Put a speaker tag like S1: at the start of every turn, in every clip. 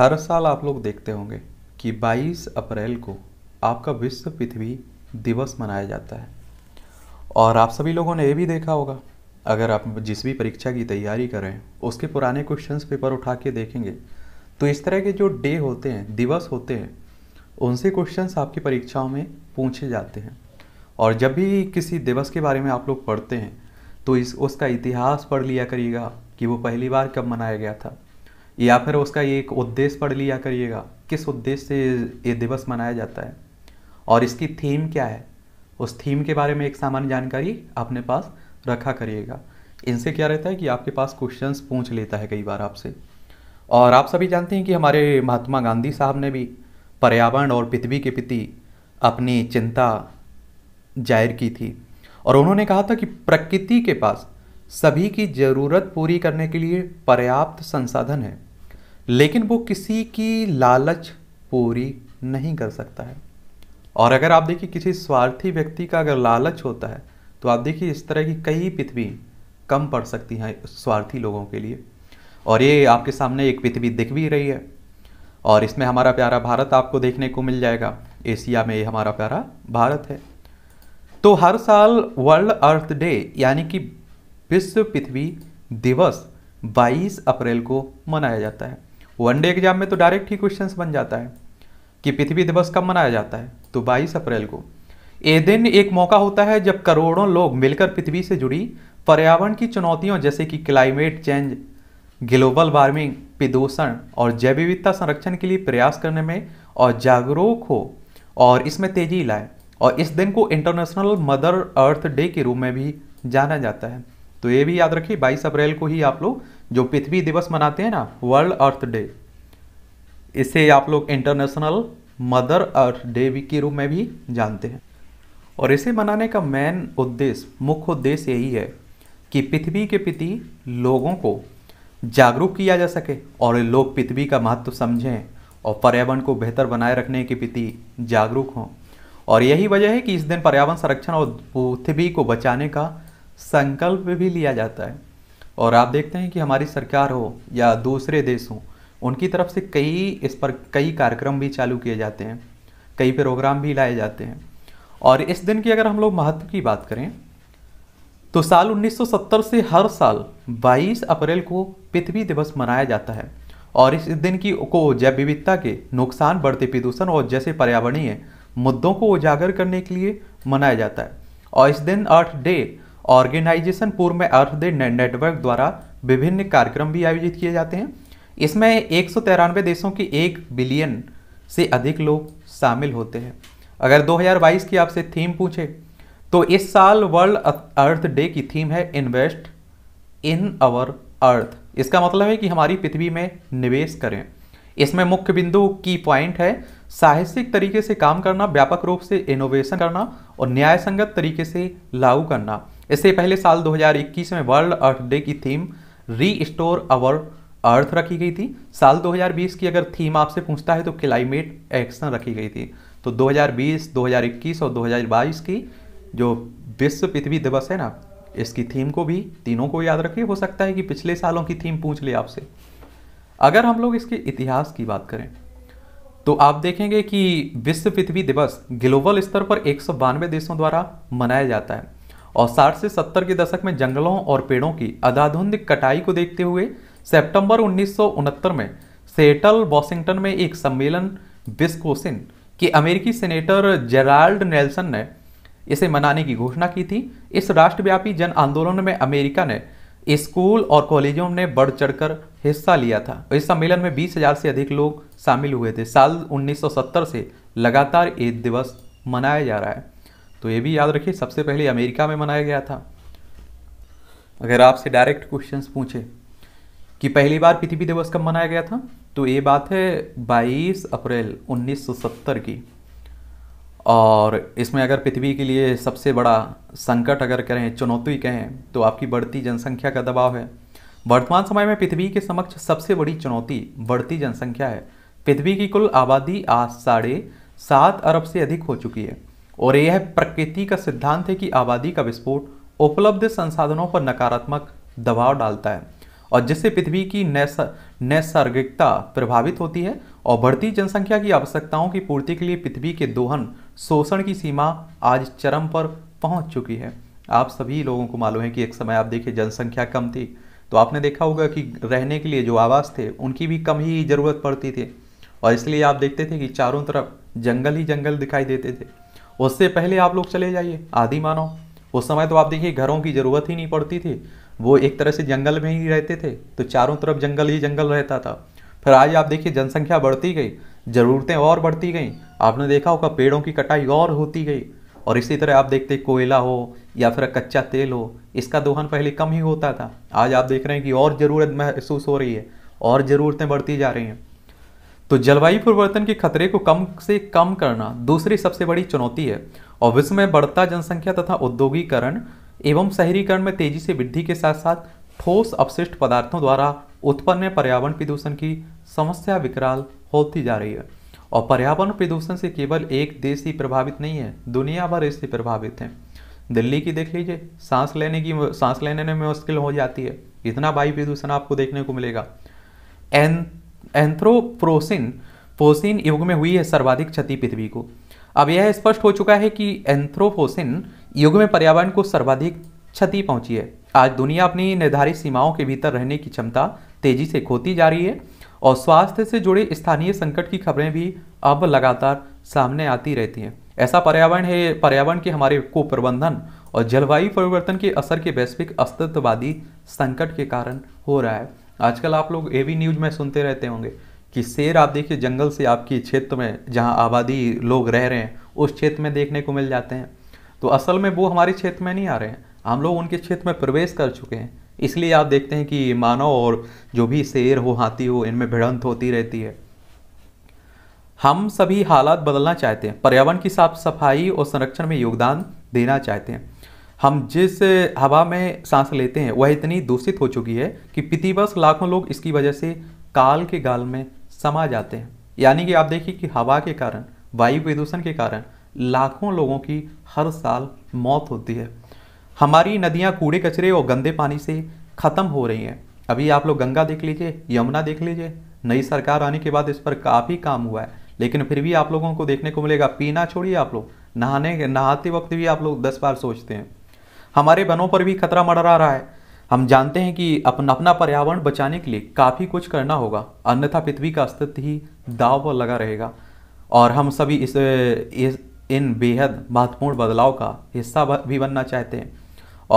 S1: हर साल आप लोग देखते होंगे कि 22 अप्रैल को आपका विश्व पृथ्वी दिवस मनाया जाता है और आप सभी लोगों ने ये भी देखा होगा अगर आप जिस भी परीक्षा की तैयारी करें उसके पुराने क्वेश्चंस पेपर उठा के देखेंगे तो इस तरह के जो डे होते हैं दिवस होते हैं उनसे क्वेश्चंस आपकी परीक्षाओं में पूछे जाते हैं और जब भी किसी दिवस के बारे में आप लोग पढ़ते हैं तो इस उसका इतिहास पढ़ लिया करिएगा कि वो पहली बार कब मनाया गया था या फिर उसका एक उद्देश्य पढ़ लिया करिएगा किस उद्देश्य से ये दिवस मनाया जाता है और इसकी थीम क्या है उस थीम के बारे में एक सामान्य जानकारी अपने पास रखा करिएगा इनसे क्या रहता है कि आपके पास क्वेश्चंस पूछ लेता है कई बार आपसे और आप सभी जानते हैं कि हमारे महात्मा गांधी साहब ने भी पर्यावरण और पृथ्वी के प्रति अपनी चिंता जाहिर की थी और उन्होंने कहा था कि प्रकृति के पास सभी की ज़रूरत पूरी करने के लिए पर्याप्त संसाधन है लेकिन वो किसी की लालच पूरी नहीं कर सकता है और अगर आप देखिए किसी स्वार्थी व्यक्ति का अगर लालच होता है तो आप देखिए इस तरह की कई पृथ्वी कम पड़ सकती हैं स्वार्थी लोगों के लिए और ये आपके सामने एक पृथ्वी दिख भी रही है और इसमें हमारा प्यारा भारत आपको देखने को मिल जाएगा एशिया में ये हमारा प्यारा भारत है तो हर साल वर्ल्ड अर्थ डे यानी कि विश्व पृथ्वी दिवस 22 अप्रैल को मनाया जाता है वनडे एग्जाम में तो डायरेक्ट ही क्वेश्चन बन जाता है कि पृथ्वी दिवस कब मनाया जाता है तो बाईस अप्रैल को ये दिन एक मौका होता है जब करोड़ों लोग मिलकर पृथ्वी से जुड़ी पर्यावरण की चुनौतियों जैसे कि क्लाइमेट चेंज ग्लोबल वार्मिंग प्रदूषण और जैव विविधता संरक्षण के लिए प्रयास करने में और जागरूक हो और इसमें तेजी लाए और इस दिन को इंटरनेशनल मदर अर्थ डे के रूप में भी जाना जाता है तो ये भी याद रखिए 22 अप्रैल को ही आप लोग जो पृथ्वी दिवस मनाते हैं ना वर्ल्ड अर्थ डे इसे आप लोग इंटरनेशनल मदर अर्थ डे के रूप में भी जानते हैं और इसे मनाने का मेन उद्देश्य मुख्य उद्देश्य यही है कि पृथ्वी के प्रति लोगों को जागरूक किया जा सके और लोग पृथ्वी का महत्व समझें और पर्यावरण को बेहतर बनाए रखने के प्रति जागरूक हों और यही वजह है कि इस दिन पर्यावरण संरक्षण और पृथ्वी को बचाने का संकल्प भी लिया जाता है और आप देखते हैं कि हमारी सरकार हो या दूसरे देश हो उनकी तरफ से कई इस पर कई कार्यक्रम भी चालू किए जाते हैं कई प्रोग्राम भी लाए जाते हैं और इस दिन की अगर हम लोग महत्व की बात करें तो साल 1970 से हर साल 22 अप्रैल को पृथ्वी दिवस मनाया जाता है और इस दिन की को जैव विविधता के नुकसान बढ़ते प्रदूषण और जैसे पर्यावरणीय मुद्दों को उजागर करने के लिए मनाया जाता है और इस दिन अर्थ डे ऑर्गेनाइजेशन पूर्व में अर्थ डे नेटवर्क द्वारा विभिन्न कार्यक्रम भी आयोजित किए जाते हैं इसमें एक देशों के एक बिलियन से अधिक लोग शामिल होते हैं अगर 2022 की आपसे थीम पूछे तो इस साल वर्ल्ड अर्थ डे की थीम है इन्वेस्ट इन अवर अर्थ इसका मतलब है कि हमारी पृथ्वी में निवेश करें इसमें मुख्य बिंदु की पॉइंट है साहसिक तरीके से काम करना व्यापक रूप से इनोवेशन करना और न्याय संगत तरीके से लागू करना इससे पहले साल 2021 में वर्ल्ड अर्थ डे की theme restore our earth रखी गई थी साल 2020 की अगर थीम आपसे पूछता है तो क्लाइमेट एक्शन रखी गई थी तो 2020, 2021 और 2022 की जो विश्व पृथ्वी दिवस है ना इसकी थीम को भी तीनों को याद रखिए हो सकता है कि पिछले सालों की थीम पूछ ले आपसे अगर हम लोग इसके इतिहास की बात करें तो आप देखेंगे कि विश्व पृथ्वी दिवस ग्लोबल स्तर पर एक देशों द्वारा मनाया जाता है और 60 से 70 के दशक में जंगलों और पेड़ों की अधाधुनिक कटाई को देखते हुए सितंबर उन्नीस में सेटल वॉशिंगटन में एक सम्मेलन विस्कोसिन के अमेरिकी सेनेटर जेराल्ड नेल्सन ने इसे मनाने की घोषणा की थी इस राष्ट्रव्यापी जन आंदोलन में अमेरिका ने स्कूल और कॉलेजों ने बढ़ चढ़कर हिस्सा लिया था इस सम्मेलन में 20,000 से अधिक लोग शामिल हुए थे साल 1970 से लगातार ये दिवस मनाया जा रहा है तो ये भी याद रखिए सबसे पहले अमेरिका में मनाया गया था अगर आपसे डायरेक्ट क्वेश्चंस पूछे कि पहली बार पृथ्वी दिवस कब मनाया गया था तो ये बात है 22 अप्रैल 1970 की और इसमें अगर पृथ्वी के लिए सबसे बड़ा संकट अगर कहें चुनौती कहें तो आपकी बढ़ती जनसंख्या का दबाव है वर्तमान समय में पृथ्वी के समक्ष सबसे बड़ी चुनौती बढ़ती जनसंख्या है पृथ्वी की कुल आबादी आज साढ़े सात अरब से अधिक हो चुकी है और यह प्रकृति का सिद्धांत है कि आबादी का विस्फोट उपलब्ध संसाधनों पर नकारात्मक दबाव डालता है और जिससे पृथ्वी की नैसर्गिकता प्रभावित होती है और बढ़ती जनसंख्या की आवश्यकताओं की पूर्ति के लिए पृथ्वी के दोहन शोषण की सीमा आज चरम पर पहुंच चुकी है आप सभी लोगों को मालूम है कि एक समय आप देखिए जनसंख्या कम थी तो आपने देखा होगा कि रहने के लिए जो आवास थे उनकी भी कम ही ज़रूरत पड़ती थी और इसलिए आप देखते थे कि चारों तरफ जंगल ही जंगल दिखाई देते थे उससे पहले आप लोग चले जाइए आदि मानव उस समय तो आप देखिए घरों की ज़रूरत ही नहीं पड़ती थी वो एक तरह से जंगल में ही रहते थे तो चारों तरफ जंगल ही जंगल रहता था फिर आज आप देखिए जनसंख्या बढ़ती गई ज़रूरतें और बढ़ती गई आपने देखा होगा पेड़ों की कटाई और होती गई और इसी तरह आप देखते कोयला हो या फिर कच्चा तेल हो इसका दोहन पहले कम ही होता था आज आप देख रहे हैं कि और ज़रूरत महसूस हो रही है और ज़रूरतें बढ़ती जा रही हैं तो जलवायु परिवर्तन के खतरे को कम से कम करना दूसरी सबसे बड़ी चुनौती है और विश्व में बढ़ता जनसंख्या तथा औद्योगिकरण एवं शहरीकरण में तेजी से वृद्धि के साथ साथ ठोस अपशिष्ट पदार्थों द्वारा उत्पन्न पर्यावरण प्रदूषण की समस्या विकराल होती जा रही है और पर्यावरण प्रदूषण से केवल एक देश ही प्रभावित नहीं है दुनिया भर इससे प्रभावित हैं दिल्ली की देख लीजिए सांस लेने की सांस लेने में मुश्किल हो जाती है इतना वायु प्रदूषण आपको देखने को मिलेगा एन एंथ्रोप्रोसिन फोसिन युग में हुई है सर्वाधिक क्षति पृथ्वी को अब यह स्पष्ट हो चुका है कि एंथ्रोफोसिन युग में पर्यावरण को सर्वाधिक क्षति पहुंची है आज दुनिया अपनी निर्धारित सीमाओं के भीतर रहने की क्षमता तेजी से खोती जा रही है और स्वास्थ्य से जुड़े स्थानीय संकट की खबरें भी अब लगातार सामने आती रहती हैं ऐसा पर्यावरण है पर्यावरण के हमारे कुप्रबंधन प्रबंधन और जलवायु परिवर्तन के असर के वैश्विक अस्तित्ववादी संकट के कारण हो रहा है आजकल आप लोग ए न्यूज़ में सुनते रहते होंगे कि शेर आप देखिए जंगल से आपकी क्षेत्र में जहाँ आबादी लोग रह रहे हैं उस क्षेत्र में देखने को मिल जाते हैं तो असल में वो हमारे क्षेत्र में नहीं आ रहे हैं हम लोग उनके क्षेत्र में प्रवेश कर चुके हैं इसलिए आप देखते हैं कि मानव और जो भी शेर हो हाथी हो इनमें भिड़ंत होती रहती है हम सभी हालात बदलना चाहते हैं पर्यावरण की साफ सफाई और संरक्षण में योगदान देना चाहते हैं हम जिस हवा में सांस लेते हैं वह इतनी दूषित हो चुकी है कि प्रतिवर्ष लाखों लोग इसकी वजह से काल के गाल में समा जाते हैं यानी कि आप देखिए कि हवा के कारण वायु प्रदूषण के कारण लाखों लोगों की हर साल मौत होती है हमारी नदियाँ कूड़े कचरे और गंदे पानी से ख़त्म हो रही हैं अभी आप लोग गंगा देख लीजिए यमुना देख लीजिए नई सरकार आने के बाद इस पर काफ़ी काम हुआ है लेकिन फिर भी आप लोगों को देखने को मिलेगा पीना छोड़िए आप लोग नहाने नहाते वक्त भी आप लोग दस बार सोचते हैं हमारे वनों पर भी खतरा मंडरा रहा है हम जानते हैं कि अपना अपना पर्यावरण बचाने के लिए काफ़ी कुछ करना होगा अन्यथा पृथ्वी का अस्तित्व ही दाव पर लगा रहेगा और हम सभी इस, इस इन बेहद महत्वपूर्ण बदलाव का हिस्सा भी बनना चाहते हैं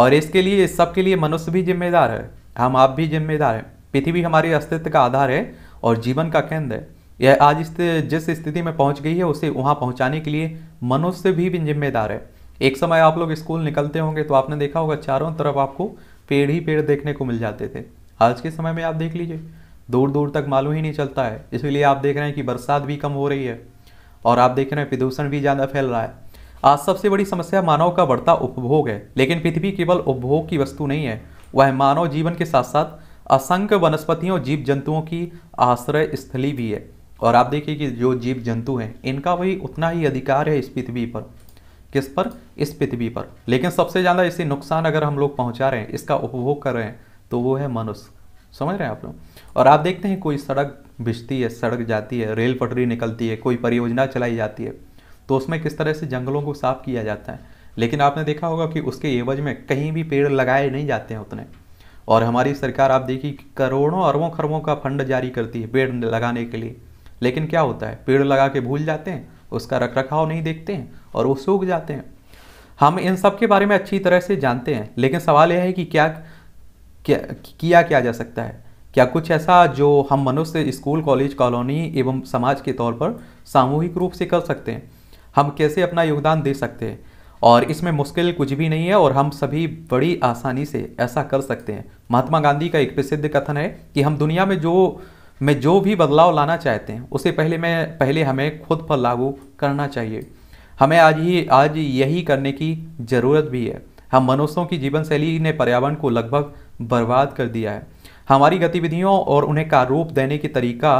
S1: और इसके लिए इस लिए मनुष्य भी जिम्मेदार है हम आप भी जिम्मेदार हैं पृथ्वी हमारे अस्तित्व का आधार है और जीवन का केंद्र है यह आज इस जिस स्थिति में पहुंच गई है उसे वहां पहुंचाने के लिए मनुष्य भी जिम्मेदार है एक समय आप लोग स्कूल निकलते होंगे तो आपने देखा होगा चारों तरफ आपको पेड़ ही पेड़ देखने को मिल जाते थे आज के समय में आप देख लीजिए दूर दूर तक मालूम ही नहीं चलता है इसीलिए आप देख रहे हैं कि बरसात भी कम हो रही है और आप देख रहे हैं प्रदूषण भी ज़्यादा फैल रहा है आज सबसे बड़ी समस्या मानव का बढ़ता उपभोग है लेकिन पृथ्वी केवल उपभोग की वस्तु नहीं है वह मानव जीवन के साथ साथ असंख्य वनस्पतियों जीव जंतुओं की आश्रय स्थली भी है और आप देखिए कि जो जीव जंतु हैं इनका भी उतना ही अधिकार है इस पृथ्वी पर किस पर इस पृथ्वी पर लेकिन सबसे ज़्यादा इसे नुकसान अगर हम लोग पहुँचा रहे हैं इसका उपभोग कर रहे हैं तो वो है मनुष्य समझ रहे हैं आप लोग और आप देखते हैं कोई सड़क भिजती है सड़क जाती है रेल पटरी निकलती है कोई परियोजना चलाई जाती है तो उसमें किस तरह से जंगलों को साफ किया जाता है लेकिन आपने देखा होगा कि उसके एवज में कहीं भी पेड़ लगाए नहीं जाते हैं उतने और हमारी सरकार आप देखिए करोड़ों अरबों खरबों का फंड जारी करती है पेड़ लगाने के लिए लेकिन क्या होता है पेड़ लगा के भूल जाते हैं उसका रख रखाव नहीं देखते हैं और वो सूख जाते हैं हम इन सब के बारे में अच्छी तरह से जानते हैं लेकिन सवाल यह है कि क्या क्या किया क्या जा सकता है क्या कुछ ऐसा जो हम मनुष्य स्कूल कॉलेज कॉलोनी एवं समाज के तौर पर सामूहिक रूप से कर सकते हैं हम कैसे अपना योगदान दे सकते हैं और इसमें मुश्किल कुछ भी नहीं है और हम सभी बड़ी आसानी से ऐसा कर सकते हैं महात्मा गांधी का एक प्रसिद्ध कथन है कि हम दुनिया में जो में जो भी बदलाव लाना चाहते हैं उसे पहले में पहले हमें खुद पर लागू करना चाहिए हमें आज ही आज यही करने की ज़रूरत भी है हम मनुष्यों की जीवन शैली ने पर्यावरण को लगभग बर्बाद कर दिया है हमारी गतिविधियों और उन्हें का रूप देने के तरीका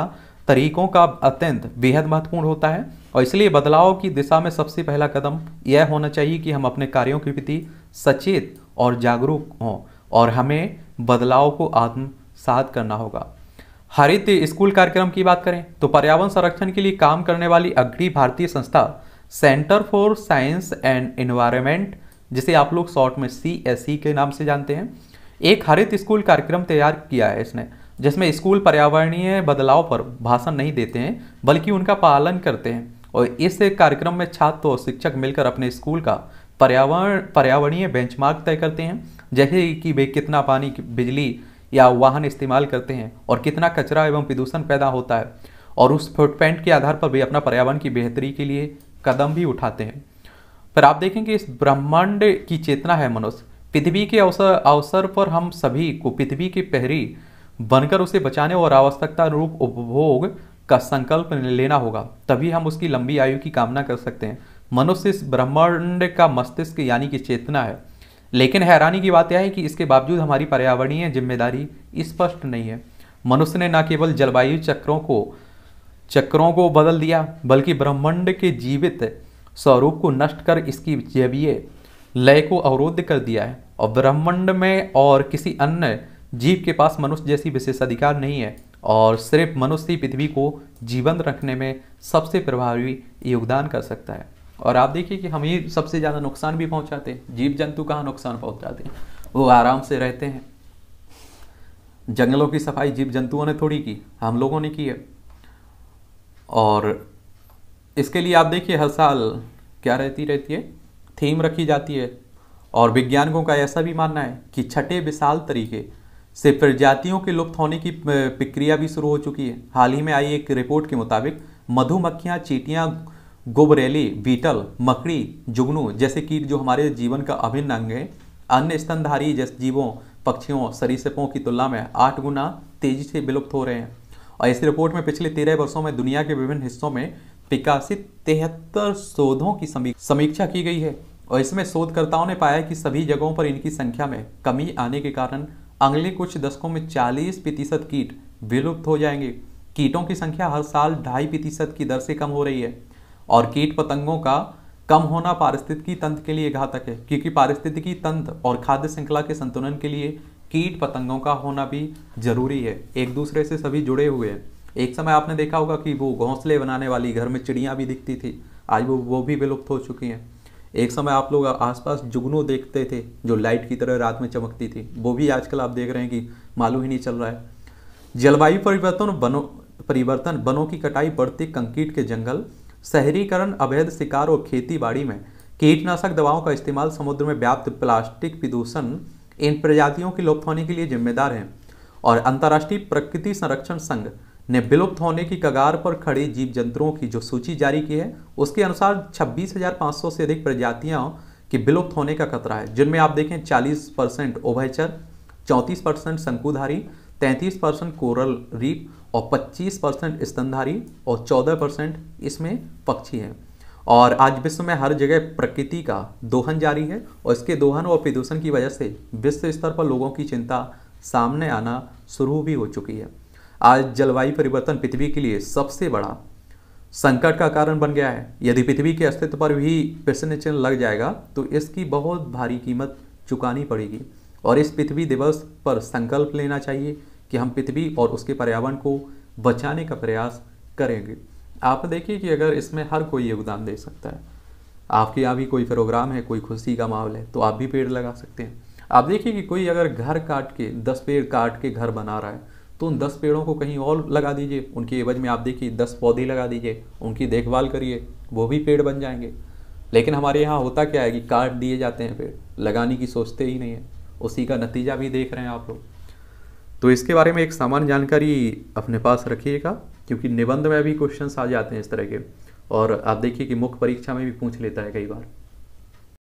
S1: तरीकों का अत्यंत बेहद महत्वपूर्ण होता है और इसलिए बदलाव की दिशा में सबसे पहला कदम यह होना चाहिए कि हम अपने कार्यों के प्रति सचेत और जागरूक हों और हमें बदलाव को आत्मसात करना होगा हरित स्कूल कार्यक्रम की बात करें तो पर्यावरण संरक्षण के लिए काम करने वाली अग्री भारतीय संस्था centre for science and environment जिसे आप लोग शॉर्ट में सी एस सी के नाम से जानते हैं एक हरित स्कूल कार्यक्रम तैयार किया है इसने जिसमें स्कूल पर्यावरणीय बदलाव पर भाषण नहीं देते हैं बल्कि उनका पालन करते हैं और इस कार्यक्रम में छात्र और शिक्षक मिलकर अपने स्कूल का पर्यावरण पर्यावरणीय बेंचमार्क तय करते हैं जैसे कि वे कितना पानी बिजली या वाहन इस्तेमाल करते हैं और कितना कचरा एवं प्रदूषण पैदा होता है और उस फुटपैंट के आधार पर भी अपना पर्यावरण की बेहतरी के लिए कदम भी उठाते हैं पर आप देखेंगे इस ब्रह्मांड की चेतना है मनुष्य पृथ्वी के अवसर अवसर पर हम सभी को पृथ्वी की पहरी बनकर उसे बचाने और आवश्यकता रूप उपभोग का संकल्प लेना होगा तभी हम उसकी लंबी आयु की कामना कर सकते हैं मनुष्य इस ब्रह्मांड का मस्तिष्क यानी कि चेतना है लेकिन हैरानी की बात यह है कि इसके बावजूद हमारी पर्यावरणीय जिम्मेदारी स्पष्ट नहीं है मनुष्य ने न केवल जलवायु चक्रों को चक्रों को बदल दिया बल्कि ब्रह्मांड के जीवित स्वरूप को नष्ट कर इसकी जैवीय लय को अवरोध कर दिया है और ब्रह्मांड में और किसी अन्य जीव के पास मनुष्य जैसी विशेषाधिकार नहीं है और सिर्फ मनुष्य पृथ्वी को जीवंत रखने में सबसे प्रभावी योगदान कर सकता है और आप देखिए कि हम ही सबसे ज़्यादा नुकसान भी पहुंचाते हैं जीव जंतु कहाँ नुकसान पहुंचाते हैं वो आराम से रहते हैं जंगलों की सफाई जीव जंतुओं ने थोड़ी की हम लोगों ने की है और इसके लिए आप देखिए हर साल क्या रहती रहती है थीम रखी जाती है और विज्ञानिकों का ऐसा भी मानना है कि छठे विशाल तरीके से प्रजातियों के लुप्त होने की प्रक्रिया भी शुरू हो चुकी है हाल ही में आई एक रिपोर्ट के मुताबिक मधुमक्खियां चीटियां गोबरेली बीटल मकड़ी जुगनू जैसे कीट जो हमारे जीवन का अभिन्न अंग है अन्य स्तनधारी जैसे जीवों पक्षियों सरीसपों की तुलना में आठ गुना तेजी से विलुप्त हो रहे हैं और इस रिपोर्ट में पिछले तेरह वर्षों में दुनिया के विभिन्न हिस्सों में विकासित तिहत्तर शोधों की समीक्षा की गई है और इसमें शोधकर्ताओं ने पाया कि सभी जगहों पर इनकी संख्या में कमी आने के कारण अगले कुछ दशकों में 40 प्रतिशत कीट विलुप्त हो जाएंगे कीटों की संख्या हर साल ढाई प्रतिशत की दर से कम हो रही है और कीट पतंगों का कम होना पारिस्थितिकी तंत्र के लिए घातक है क्योंकि पारिस्थितिकी तंत्र और खाद्य श्रृंखला के संतुलन के लिए कीट पतंगों का होना भी जरूरी है एक दूसरे से सभी जुड़े हुए हैं एक समय आपने देखा होगा कि वो घोंसले बनाने वाली घर में चिड़ियाँ भी दिखती थी आज वो वो भी विलुप्त हो चुकी हैं एक समय आप लोग आसपास जुगनू देखते थे जो लाइट की तरह रात में चमकती थी वो भी आजकल आप देख रहे हैं कि मालूम ही नहीं चल रहा है जलवायु परिवर्तन बनो परिवर्तन वनों की कटाई बढ़ती कंक्रीट के जंगल शहरीकरण अवैध शिकार और खेती बाड़ी में कीटनाशक दवाओं का इस्तेमाल समुद्र में व्याप्त प्लास्टिक प्रदूषण इन प्रजातियों की लुप्त होने के लिए जिम्मेदार हैं और अंतर्राष्ट्रीय प्रकृति संरक्षण संघ ने विलुप्त होने की कगार पर खड़े जीव जंतुओं की जो सूची जारी की है उसके अनुसार 26,500 से अधिक प्रजातियां की विलुप्त होने का खतरा है जिनमें आप देखें 40 परसेंट ओभयचर चौंतीस परसेंट शंकुधारी तैंतीस परसेंट कोरल रीप और 25 परसेंट स्तनधारी और 14 परसेंट इसमें पक्षी हैं और आज विश्व में हर जगह प्रकृति का दोहन जारी है और इसके दोहन और प्रदूषण की वजह से विश्व स्तर पर लोगों की चिंता सामने आना शुरू भी हो चुकी है आज जलवायु परिवर्तन पृथ्वी के लिए सबसे बड़ा संकट का कारण बन गया है यदि पृथ्वी के अस्तित्व पर भी प्रश्न चिन्ह लग जाएगा तो इसकी बहुत भारी कीमत चुकानी पड़ेगी और इस पृथ्वी दिवस पर संकल्प लेना चाहिए कि हम पृथ्वी और उसके पर्यावरण को बचाने का प्रयास करेंगे आप देखिए कि अगर इसमें हर कोई योगदान दे सकता है आपके यहाँ भी कोई प्रोग्राम है कोई खुशी का माहौल है तो आप भी पेड़ लगा सकते हैं आप देखिए कि कोई अगर घर काट के दस पेड़ काट के घर बना रहा है तो उन दस पेड़ों को कहीं और लगा दीजिए उनकी एवज में आप देखिए दस पौधे लगा दीजिए उनकी देखभाल करिए वो भी पेड़ बन जाएंगे लेकिन हमारे यहाँ होता क्या है कि काट दिए जाते हैं पेड़ लगाने की सोचते ही नहीं है उसी का नतीजा भी देख रहे हैं आप लोग तो इसके बारे में एक सामान्य जानकारी अपने पास रखिएगा क्योंकि निबंध में भी क्वेश्चन आ जाते हैं इस तरह के और आप देखिए कि मुख्य परीक्षा में भी पूछ लेता है कई बार